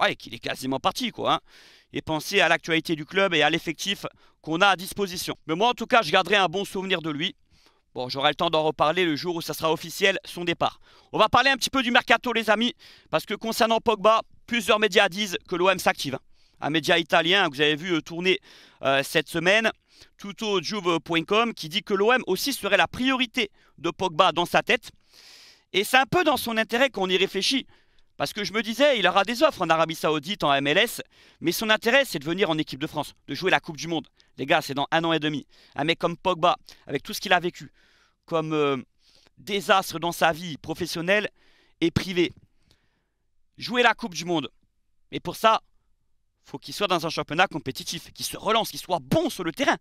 ouais, qu'il est quasiment parti quoi. Hein et penser à l'actualité du club et à l'effectif qu'on a à disposition. Mais moi, en tout cas, je garderai un bon souvenir de lui. Bon, j'aurai le temps d'en reparler le jour où ça sera officiel son départ. On va parler un petit peu du mercato, les amis, parce que concernant Pogba, plusieurs médias disent que l'OM s'active. Un média italien que vous avez vu euh, tourner euh, cette semaine, tutojuve.com, qui dit que l'OM aussi serait la priorité de Pogba dans sa tête. Et c'est un peu dans son intérêt qu'on y réfléchit, parce que je me disais, il aura des offres en Arabie Saoudite, en MLS, mais son intérêt, c'est de venir en équipe de France, de jouer la Coupe du Monde. Les gars, c'est dans un an et demi. Un mec comme Pogba, avec tout ce qu'il a vécu, comme euh, désastre dans sa vie professionnelle et privée. Jouer la Coupe du Monde. Mais pour ça, faut qu'il soit dans un championnat compétitif, qu'il se relance, qu'il soit bon sur le terrain.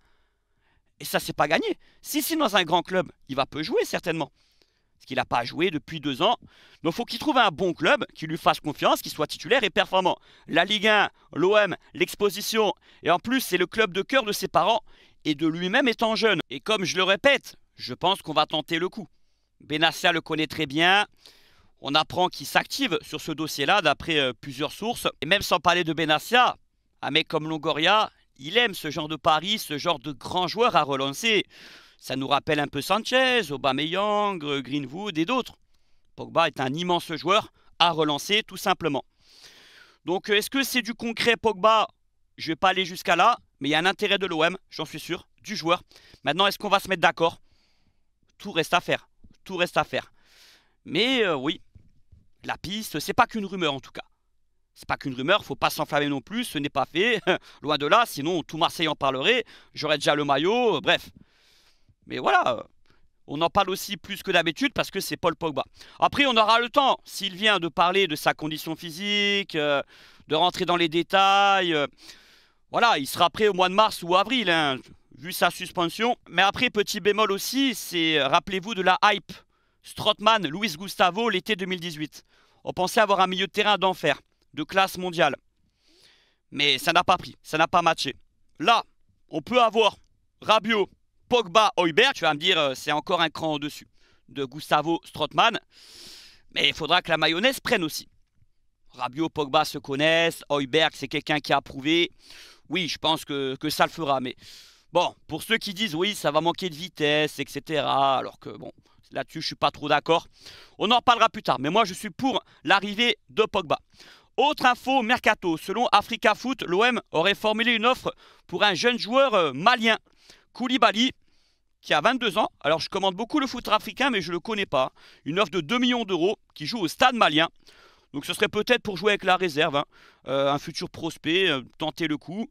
Et ça, c'est pas gagné. Si c'est dans un grand club, il va peu jouer certainement ce qu'il n'a pas joué depuis deux ans. Donc il faut qu'il trouve un bon club qui lui fasse confiance, qui soit titulaire et performant. La Ligue 1, l'OM, l'exposition, et en plus c'est le club de cœur de ses parents et de lui-même étant jeune. Et comme je le répète, je pense qu'on va tenter le coup. Benassia le connaît très bien. On apprend qu'il s'active sur ce dossier-là d'après euh, plusieurs sources. Et même sans parler de Benassia, un mec comme Longoria, il aime ce genre de pari, ce genre de grand joueur à relancer. Ça nous rappelle un peu Sanchez, Aubameyang, Greenwood et d'autres. Pogba est un immense joueur à relancer tout simplement. Donc est-ce que c'est du concret Pogba Je ne vais pas aller jusqu'à là, mais il y a un intérêt de l'OM, j'en suis sûr, du joueur. Maintenant, est-ce qu'on va se mettre d'accord Tout reste à faire. Tout reste à faire. Mais euh, oui, la piste, c'est pas qu'une rumeur en tout cas. C'est pas qu'une rumeur, faut pas s'enflammer non plus, ce n'est pas fait. <laughs> Loin de là, sinon tout Marseille en parlerait, j'aurais déjà le maillot, bref. Mais voilà, on en parle aussi plus que d'habitude parce que c'est Paul Pogba. Après, on aura le temps, s'il vient, de parler de sa condition physique, euh, de rentrer dans les détails. Euh, voilà, il sera prêt au mois de mars ou avril, hein, vu sa suspension. Mais après, petit bémol aussi, c'est, rappelez-vous de la hype. Strottmann, Luis Gustavo, l'été 2018. On pensait avoir un milieu de terrain d'enfer, de classe mondiale. Mais ça n'a pas pris, ça n'a pas matché. Là, on peut avoir Rabiot, Pogba, Hoiberg, tu vas me dire, euh, c'est encore un cran au-dessus de Gustavo Strottmann. Mais il faudra que la mayonnaise prenne aussi. Rabio Pogba se connaissent, Hoiberg, c'est quelqu'un qui a approuvé. Oui, je pense que, ça le fera. Mais bon, pour ceux qui disent, oui, ça va manquer de vitesse, etc. Alors que, bon, là-dessus, je suis pas trop d'accord. On en reparlera plus tard. Mais moi, je suis pour l'arrivée de Pogba. Autre info mercato, selon Africa Foot, l'OM aurait formulé une offre pour un jeune joueur euh, malien, Koulibaly, qui a 22 ans. Alors, je commande beaucoup le foot africain, mais je ne le connais pas. Une offre de 2 millions d'euros qui joue au stade malien. Donc, ce serait peut-être pour jouer avec la réserve. Hein. Euh, un futur prospect, euh, tenter le coup.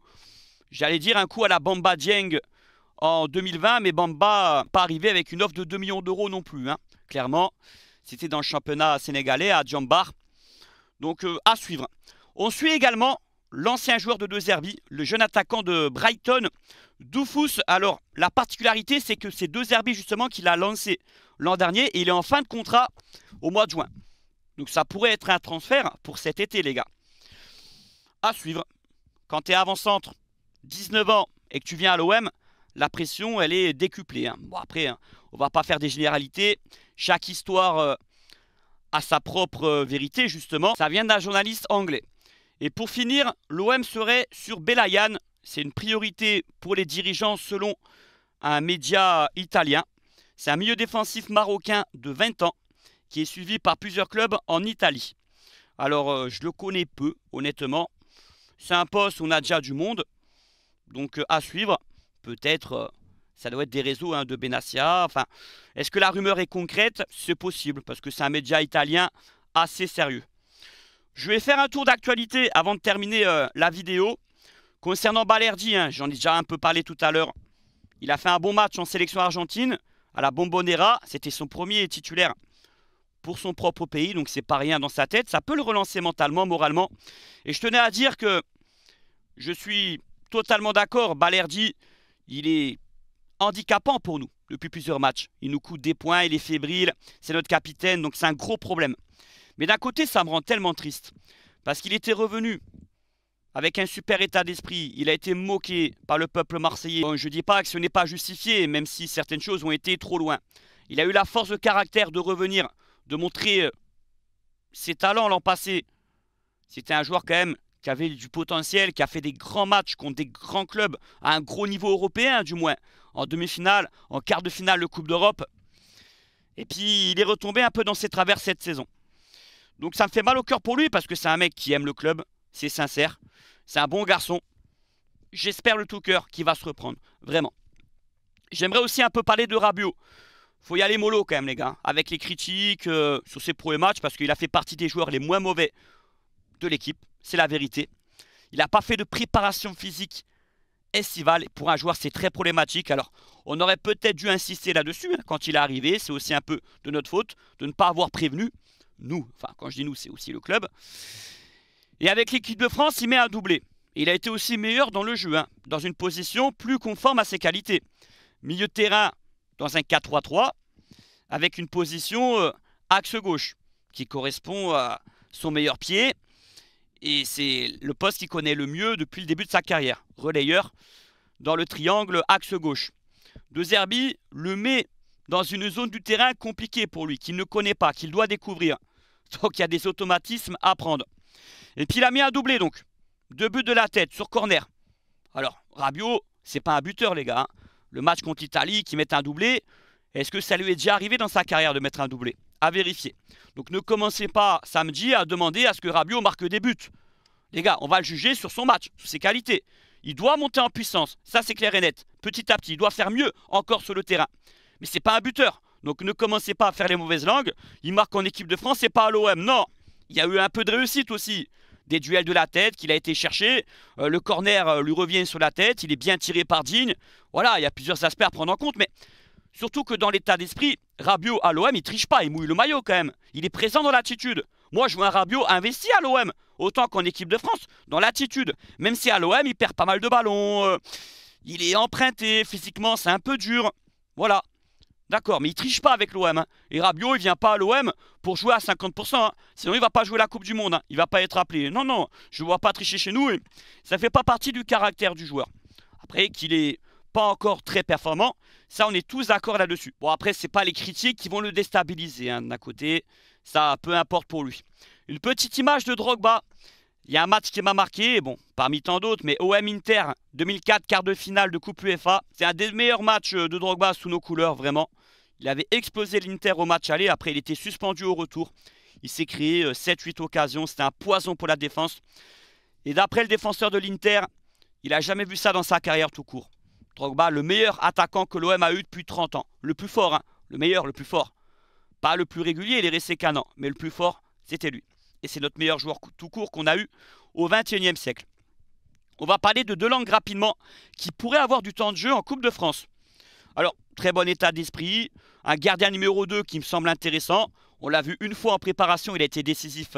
J'allais dire un coup à la Bamba Dieng en 2020, mais Bamba pas arrivé avec une offre de 2 millions d'euros non plus. Hein. Clairement, c'était dans le championnat sénégalais à Djambar. Donc, euh, à suivre. On suit également l'ancien joueur de deux herbies, le jeune attaquant de Brighton, Doufous. Alors, la particularité, c'est que c'est deux herbies, justement qu'il a lancé l'an dernier et il est en fin de contrat au mois de juin. Donc, ça pourrait être un transfert pour cet été, les gars. À suivre. Quand tu es avant-centre, 19 ans et que tu viens à l'OM, la pression, elle est décuplée. Hein. Bon, après, on hein, on va pas faire des généralités. Chaque histoire euh, a sa propre euh, vérité, justement. Ça vient d'un journaliste anglais. Et pour finir, l'OM serait sur Belayan. C'est une priorité pour les dirigeants selon un média italien. C'est un milieu défensif marocain de 20 ans qui est suivi par plusieurs clubs en Italie. Alors, euh, je le connais peu, honnêtement. C'est un poste où on a déjà du monde. Donc, euh, à suivre. Peut-être, euh, ça doit être des réseaux hein, de Benassia. Enfin, est-ce que la rumeur est concrète C'est possible, parce que c'est un média italien assez sérieux. Je vais faire un tour d'actualité avant de terminer euh, la vidéo. Concernant Balerdi, hein, j'en ai déjà un peu parlé tout à l'heure. Il a fait un bon match en sélection argentine à la Bombonera. C'était son premier titulaire pour son propre pays, donc c'est pas rien dans sa tête. Ça peut le relancer mentalement, moralement. Et je tenais à dire que je suis totalement d'accord. Balerdi, il est handicapant pour nous depuis plusieurs matchs. Il nous coûte des points, il est fébrile, c'est notre capitaine, donc c'est un gros problème. Mais d'un côté, ça me rend tellement triste. Parce qu'il était revenu avec un super état d'esprit. Il a été moqué par le peuple marseillais. je ne dis pas que ce n'est pas justifié, même si certaines choses ont été trop loin. Il a eu la force de caractère de revenir, de montrer euh, ses talents l'an passé. C'était un joueur quand même qui avait du potentiel, qui a fait des grands matchs contre des grands clubs, à un gros niveau européen du moins, en demi-finale, en quart de finale de Coupe d'Europe. Et puis il est retombé un peu dans ses travers cette saison. Donc ça me fait mal au cœur pour lui parce que c'est un mec qui aime le club, c'est sincère, c'est un bon garçon. J'espère le tout cœur qu'il va se reprendre, vraiment. J'aimerais aussi un peu parler de Rabiot. Faut y aller mollo quand même les gars, avec les critiques euh, sur ses premiers matchs parce qu'il a fait partie des joueurs les moins mauvais de l'équipe, c'est la vérité. Il n'a pas fait de préparation physique estivale. Pour un joueur, c'est très problématique. Alors, on aurait peut-être dû insister là-dessus hein, quand il est arrivé. C'est aussi un peu de notre faute de ne pas avoir prévenu nous, enfin quand je dis nous, c'est aussi le club. Et avec l'équipe de France, il met un doublé. Il a été aussi meilleur dans le jeu, hein, dans une position plus conforme à ses qualités. Milieu de terrain dans un 4-3-3, avec une position euh, axe gauche, qui correspond à son meilleur pied. Et c'est le poste qu'il connaît le mieux depuis le début de sa carrière. Relayeur dans le triangle axe gauche. De Zerbi le met dans une zone du terrain compliquée pour lui, qu'il ne connaît pas, qu'il doit découvrir. <laughs> Donc il y a des automatismes à prendre. Et puis il a mis un doublé donc. Deux buts de la tête sur corner. Alors, Rabiot, c'est pas un buteur les gars. Hein. Le match contre l'Italie qui met un doublé, est-ce que ça lui est déjà arrivé dans sa carrière de mettre un doublé À vérifier. Donc ne commencez pas samedi à demander à ce que Rabiot marque des buts. Les gars, on va le juger sur son match, sur ses qualités. Il doit monter en puissance, ça c'est clair et net. Petit à petit, il doit faire mieux encore sur le terrain mais c'est pas un buteur. Donc ne commencez pas à faire les mauvaises langues. Il marque en équipe de France et pas à l'OM. Non, il y a eu un peu de réussite aussi. Des duels de la tête qu'il a été cherché. Euh, le corner euh, lui revient sur la tête. Il est bien tiré par Digne. Voilà, il y a plusieurs aspects à prendre en compte. Mais surtout que dans l'état d'esprit, Rabiot à l'OM, il triche pas. Il mouille le maillot quand même. Il est présent dans l'attitude. Moi, je vois un Rabiot investi à l'OM. Autant qu'en équipe de France, dans l'attitude. Même si à l'OM, il perd pas mal de ballons. Euh, il est emprunté. Physiquement, c'est un peu dur. Voilà, D'accord, mais il triche pas avec l'OM. Hein. Et Rabio il vient pas à l'OM pour jouer à 50%. Hein. Sinon, il va pas jouer la Coupe du Monde. Hein. Il va pas être appelé. Non, non, je ne vois pas tricher chez nous. Et ça fait pas partie du caractère du joueur. Après, qu'il est pas encore très performant, ça, on est tous d'accord là-dessus. Bon, après, c'est pas les critiques qui vont le déstabiliser. D'un côté, ça, peu importe pour lui. Une petite image de Drogba. Il y a un match qui m'a marqué, bon, parmi tant d'autres, mais OM Inter 2004, quart de finale de Coupe UEFA. C'est un des meilleurs matchs euh, de Drogba sous nos couleurs, vraiment. Il avait explosé l'Inter au match aller, après il était suspendu au retour. Il s'est créé 7-8 euh, occasions, c'était un poison pour la défense. Et d'après le défenseur de l'Inter, il n'a jamais vu ça dans sa carrière tout court. Drogba, le meilleur attaquant que l'OM a eu depuis 30 ans. Le plus fort, hein. le meilleur, le plus fort. Pas le plus régulier, il est resté qu'un an, mais le plus fort, c'était lui. Et c'est notre meilleur joueur tout court qu'on a eu au XXIe siècle. On va parler de deux langues rapidement qui pourraient avoir du temps de jeu en Coupe de France. Alors, très bon état d'esprit. Un gardien numéro 2 qui me semble intéressant. On l'a vu une fois en préparation, il a été décisif.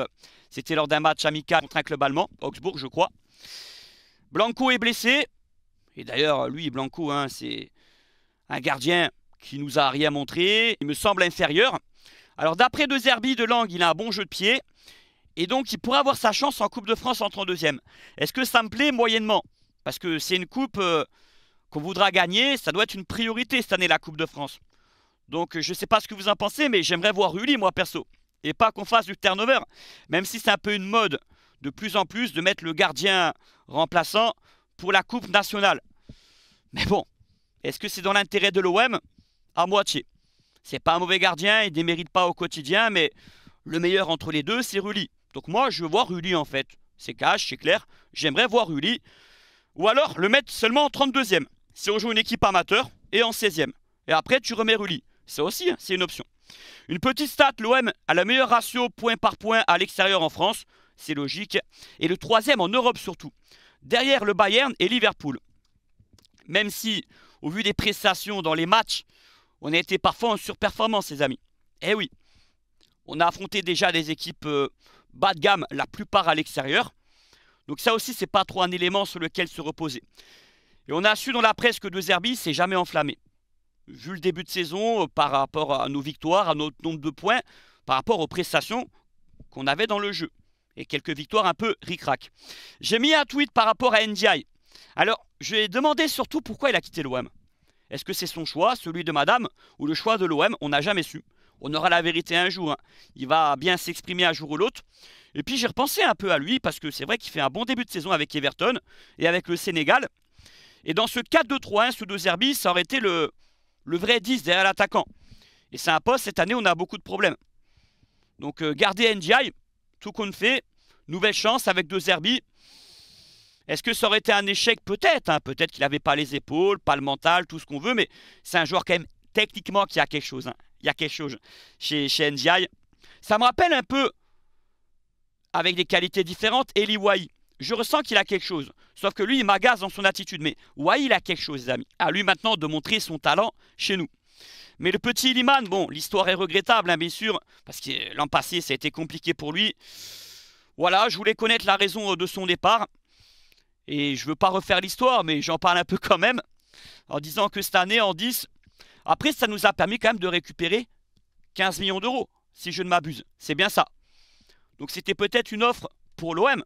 C'était lors d'un match amical contre un club allemand, Augsbourg, je crois. Blanco est blessé. Et d'ailleurs, lui, Blanco, hein, c'est un gardien qui nous a rien montré. Il me semble inférieur. Alors, d'après deux Zerbi, De Langue, il a un bon jeu de pied. Et donc, il pourrait avoir sa chance en Coupe de France en 32e. Est-ce que ça me plaît moyennement Parce que c'est une coupe. Euh, qu'on voudra gagner, ça doit être une priorité cette année la Coupe de France. Donc je ne sais pas ce que vous en pensez, mais j'aimerais voir Uli, moi perso. Et pas qu'on fasse du turnover, même si c'est un peu une mode de plus en plus de mettre le gardien remplaçant pour la Coupe nationale. Mais bon, est-ce que c'est dans l'intérêt de l'OM À moitié. C'est pas un mauvais gardien, il ne démérite pas au quotidien, mais le meilleur entre les deux, c'est Rulli. Donc moi, je veux voir Rulli en fait. C'est cash, c'est clair. J'aimerais voir Rulli. Ou alors le mettre seulement en 32e si on joue une équipe amateur, et en 16e. Et après, tu remets Rulli. Ça aussi, hein, c'est une option. Une petite stat, l'OM a la meilleure ratio point par point à l'extérieur en France, c'est logique, et le troisième en Europe surtout, derrière le Bayern et Liverpool. Même si, au vu des prestations dans les matchs, on a été parfois en surperformance, les amis. Eh oui, on a affronté déjà des équipes euh, bas de gamme, la plupart à l'extérieur. Donc ça aussi, c'est pas trop un élément sur lequel se reposer. Et on a su dans la presse que De Zerbi s'est jamais enflammé. Vu le début de saison, euh, par rapport à nos victoires, à notre nombre de points, par rapport aux prestations qu'on avait dans le jeu. Et quelques victoires un peu ric-rac. J'ai mis un tweet par rapport à NDI. Alors, je ai demandé surtout pourquoi il a quitté l'OM. Est-ce que c'est son choix, celui de madame, ou le choix de l'OM On n'a jamais su. On aura la vérité un jour. Hein. Il va bien s'exprimer un jour ou l'autre. Et puis j'ai repensé un peu à lui parce que c'est vrai qu'il fait un bon début de saison avec Everton et avec le Sénégal. Et dans ce 4-2-3-1 sous deux Zerbi, ça aurait été le, vrai 10 derrière l'attaquant. Et c'est un poste, cette année, on a beaucoup de problèmes. Donc euh, garder NDI, tout compte fait, nouvelle chance avec deux Zerbi. Est-ce que ça aurait été un échec Peut-être, hein. peut-être qu'il n'avait pas les épaules, pas le mental, tout ce qu'on veut, mais c'est un joueur quand même techniquement qui a quelque chose. Hein. Il y a quelque chose chez, chez Ça me rappelle un peu, avec des qualités différentes, Eli Wai je ressens qu'il a quelque chose. Sauf que lui, il m'agace dans son attitude. Mais ouais, il a quelque chose, les amis. À lui maintenant de montrer son talent chez nous. Mais le petit Liman, bon, l'histoire est regrettable, hein, bien sûr, parce que l'an passé, ça a été compliqué pour lui. Voilà, je voulais connaître la raison euh, de son départ. Et je veux pas refaire l'histoire, mais j'en parle un peu quand même. En disant que cette année, en 10, après, ça nous a permis quand même de récupérer 15 millions d'euros, si je ne m'abuse. C'est bien ça. Donc c'était peut-être une offre pour l'OM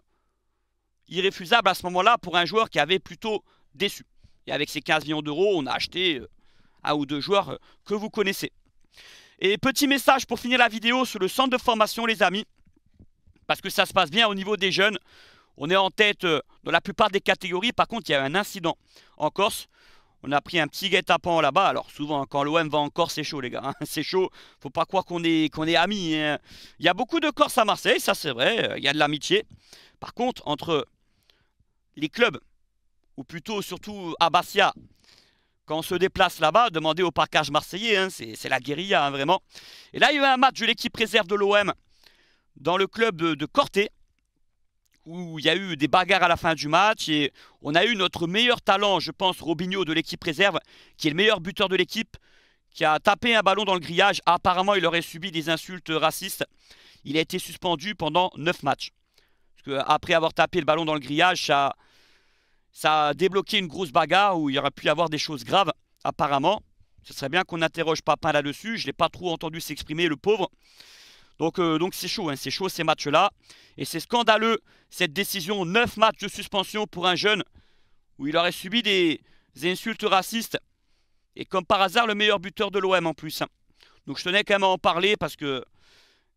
irréfusable à ce moment-là pour un joueur qui avait plutôt déçu. Et avec ces 15 millions d'euros, on a acheté euh, un ou deux joueurs euh, que vous connaissez. Et petit message pour finir la vidéo sur le centre de formation, les amis, parce que ça se passe bien au niveau des jeunes. On est en tête euh, dans la plupart des catégories. Par contre, il y a eu un incident en Corse. On a pris un petit guet-apens là-bas. Alors souvent, quand l'OM va en Corse, c'est chaud, les gars. Hein. <laughs> C'est chaud. Faut pas croire qu'on est, qu'on est amis. Hein. Il y a beaucoup de Corse à Marseille, ça c'est vrai. Il y a de l'amitié. Par contre, entre les clubs, ou plutôt surtout à quand on se déplace là-bas, demandez au parcage marseillais, hein, c'est la guérilla, hein, vraiment. Et là, il y a eu un match de l'équipe réserve de l'OM dans le club de, de Corté, où il y a eu des bagarres à la fin du match et on a eu notre meilleur talent, je pense, Robinho de l'équipe réserve, qui est le meilleur buteur de l'équipe, qui a tapé un ballon dans le grillage. Apparemment, il aurait subi des insultes racistes. Il a été suspendu pendant 9 matchs. Parce qu'après avoir tapé le ballon dans le grillage, ça, a débloqué une grosse bagarre où il y aurait pu y avoir des choses graves, apparemment. Ce serait bien qu'on interroge Papin là-dessus. Je ne l'ai pas trop entendu s'exprimer, le pauvre. Donc euh, donc c'est chaud, hein. c'est chaud ces matchs-là. Et c'est scandaleux, cette décision. neuf matchs de suspension pour un jeune où il aurait subi des insultes racistes. Et comme par hasard, le meilleur buteur de l'OM en plus. Hein. Donc je tenais quand même à en parler parce que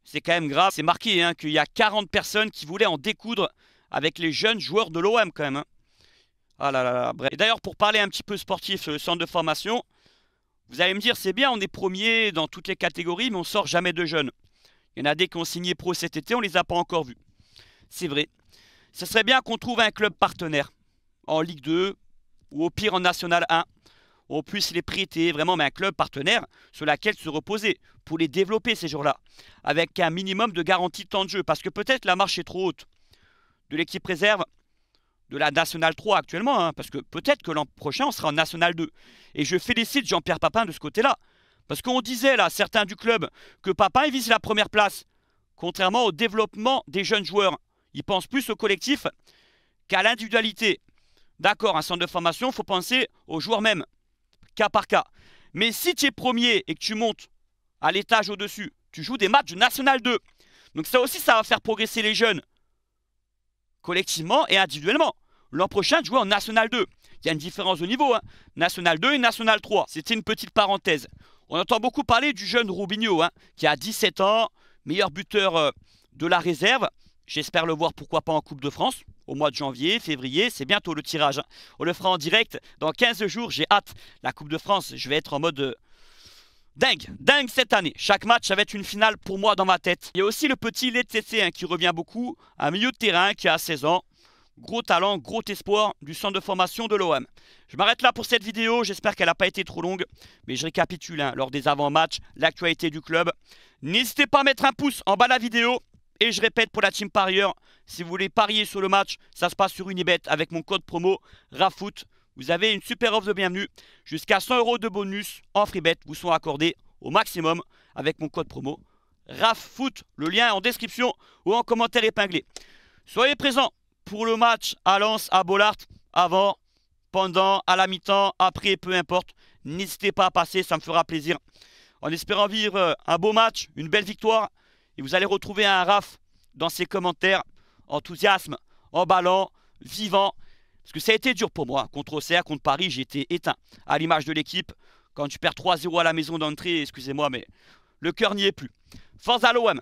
c'est quand même grave. C'est marqué hein, qu'il y a 40 personnes qui voulaient en découdre avec les jeunes joueurs de l'OM quand même. Hein. Ah là là, Et d'ailleurs, pour parler un petit peu sportif, le euh, centre de formation, vous allez me dire, c'est bien, on est premier dans toutes les catégories, mais on sort jamais de jeunes. Il y en a des qui ont signé pro cet été, on les a pas encore vus. C'est vrai. Ce serait bien qu'on trouve un club partenaire en Ligue 2 ou au pire en National 1 on puisse les prêter vraiment mais un club partenaire sur lequel se reposer pour les développer ces jours là avec un minimum de garantie de temps de jeu, parce que peut-être la marche est trop haute de l'équipe réserve de la Nationale 3 actuellement, hein, parce que peut-être que l'an prochain, on sera en National 2. Et je félicite Jean-Pierre Papin de ce côté-là, parce qu'on disait, là, certains du club, que Papin vise la première place, contrairement au développement des jeunes joueurs. Il pense plus au collectif qu'à l'individualité. D'accord, un centre de formation, il faut penser aux joueurs même, cas par cas. Mais si tu es premier et que tu montes à l'étage au-dessus, tu joues des matchs de National 2. Donc ça aussi, ça va faire progresser les jeunes collectivement et individuellement. L'an prochain, tu joues en National 2. Il y a une différence de niveau. Hein. National 2 et National 3. C'était une petite parenthèse. On entend beaucoup parler du jeune Robinho, hein, qui a 17 ans, meilleur buteur euh, de la réserve. J'espère le voir, pourquoi pas, en Coupe de France au mois de janvier, février, c'est bientôt le tirage. Hein. On le fera en direct dans 15 jours, j'ai hâte. La Coupe de France, je vais être en mode euh, dingue, dingue cette année. Chaque match, ça va être une finale pour moi dans ma tête. Il y a aussi le petit LTC hein, qui revient beaucoup, un milieu de terrain qui a 16 ans. Gros talent, gros espoir du centre de formation de l'OM. Je m'arrête là pour cette vidéo, j'espère qu'elle n'a pas été trop longue, mais je récapitule hein, lors des avant-matchs, l'actualité du club. N'hésitez pas à mettre un pouce en bas de la vidéo, et je répète pour la team parieur, si vous voulez parier sur le match, ça se passe sur Unibet avec mon code promo RAFOOT. Vous avez une super offre de bienvenue. Jusqu'à 100 euros de bonus en free bet vous sont accordés au maximum avec mon code promo RAFOOT. Le lien est en description ou en commentaire épinglé. Soyez présents pour le match à Lens, à Bollard, avant, pendant, à la mi-temps, après, peu importe. N'hésitez pas à passer, ça me fera plaisir. En espérant vivre euh, un beau match, une belle victoire. Et vous allez retrouver un RAF dans ses commentaires. Enthousiasme, emballant, vivant. Parce que ça a été dur pour moi. Contre Auxerre, contre Paris, j'étais éteint. À l'image de l'équipe, quand tu perds 3-0 à la maison d'entrée, excusez-moi, mais le cœur n'y est plus. à l'OM,